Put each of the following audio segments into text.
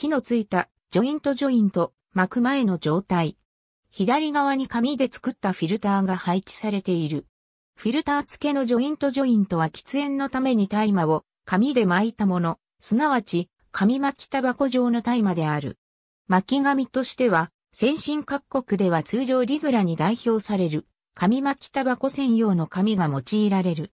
火のついたジョイントジョイント巻く前の状態。左側に紙で作ったフィルターが配置されている。フィルター付けのジョイントジョイントは喫煙のために大麻を紙で巻いたもの、すなわち紙巻きタバコ状の大麻である。巻き紙としては、先進各国では通常リズラに代表される、紙巻きタバコ専用の紙が用いられる。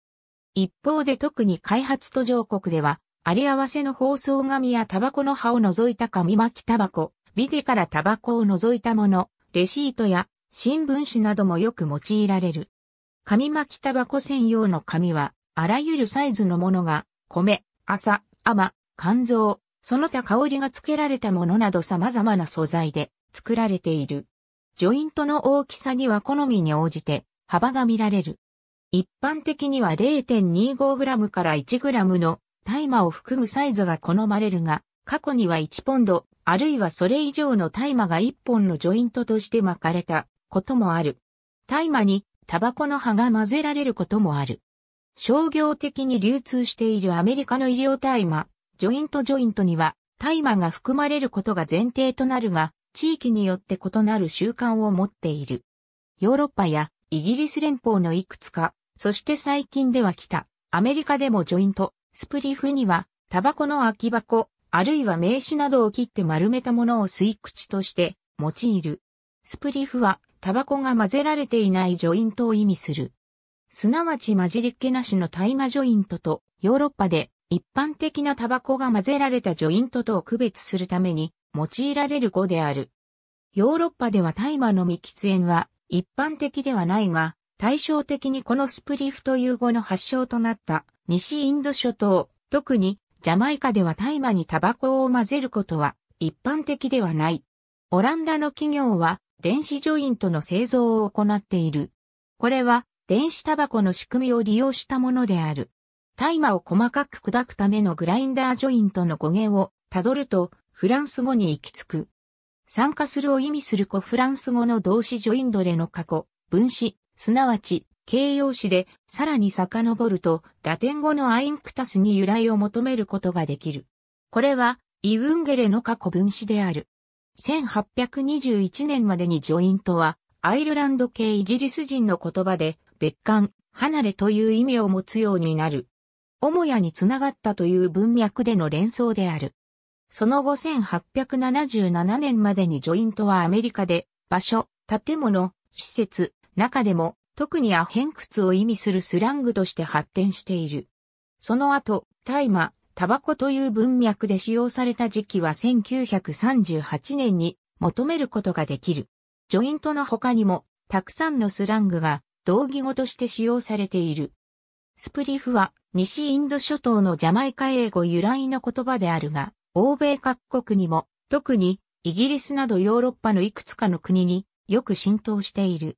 一方で特に開発途上国では、あり合わせの包装紙やタバコの葉を除いた紙巻きタバコ、ビデからタバコを除いたもの、レシートや新聞紙などもよく用いられる。紙巻きタバコ専用の紙は、あらゆるサイズのものが、米、麻、甘、肝臓、その他香りが付けられたものなど様々な素材で作られている。ジョイントの大きさには好みに応じて幅が見られる。一般的には 0.25g から 1g の大麻を含むサイズが好まれるが、過去には1ポンド、あるいはそれ以上の大麻が1本のジョイントとして巻かれたこともある。大麻にタバコの葉が混ぜられることもある。商業的に流通しているアメリカの医療大麻、ジョイントジョイントには大麻が含まれることが前提となるが、地域によって異なる習慣を持っている。ヨーロッパやイギリス連邦のいくつか、そして最近では来た、アメリカでもジョイント、スプリフには、タバコの空き箱、あるいは名刺などを切って丸めたものを吸い口として用いる。スプリフは、タバコが混ぜられていないジョイントを意味する。すなわち混じりっけなしの大麻ジョイントと、ヨーロッパで一般的なタバコが混ぜられたジョイントとを区別するために用いられる語である。ヨーロッパでは大麻の未喫煙は一般的ではないが、対照的にこのスプリフという語の発祥となった西インド諸島、特にジャマイカでは大麻にタバコを混ぜることは一般的ではない。オランダの企業は電子ジョイントの製造を行っている。これは電子タバコの仕組みを利用したものである。大麻を細かく砕くためのグラインダージョイントの語源をたどるとフランス語に行き着く。酸化するを意味する古フランス語の動詞ジョインドレの過去、分子、すなわち形容詞でさらに遡るとラテン語のアインクタスに由来を求めることができる。これはイウンゲレの過去分詞である。1821年までにジョイントはアイルランド系イギリス人の言葉で別館、離れという意味を持つようになる。母屋につながったという文脈での連想である。その後1877年までにジョイントはアメリカで場所、建物、施設、中でも特にアヘン窟を意味するスラングとして発展している。その後、大麻、タバコという文脈で使用された時期は1938年に求めることができる。ジョイントの他にも、たくさんのスラングが同義語として使用されている。スプリフは西インド諸島のジャマイカ英語由来の言葉であるが、欧米各国にも、特にイギリスなどヨーロッパのいくつかの国によく浸透している。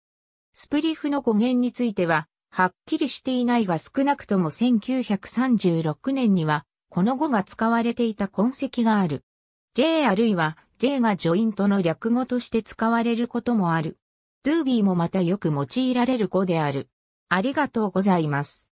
スプリフの語源については、はっきりしていないが少なくとも1936年には、この語が使われていた痕跡がある。J あるいは J がジョイントの略語として使われることもある。ドゥービーもまたよく用いられる語である。ありがとうございます。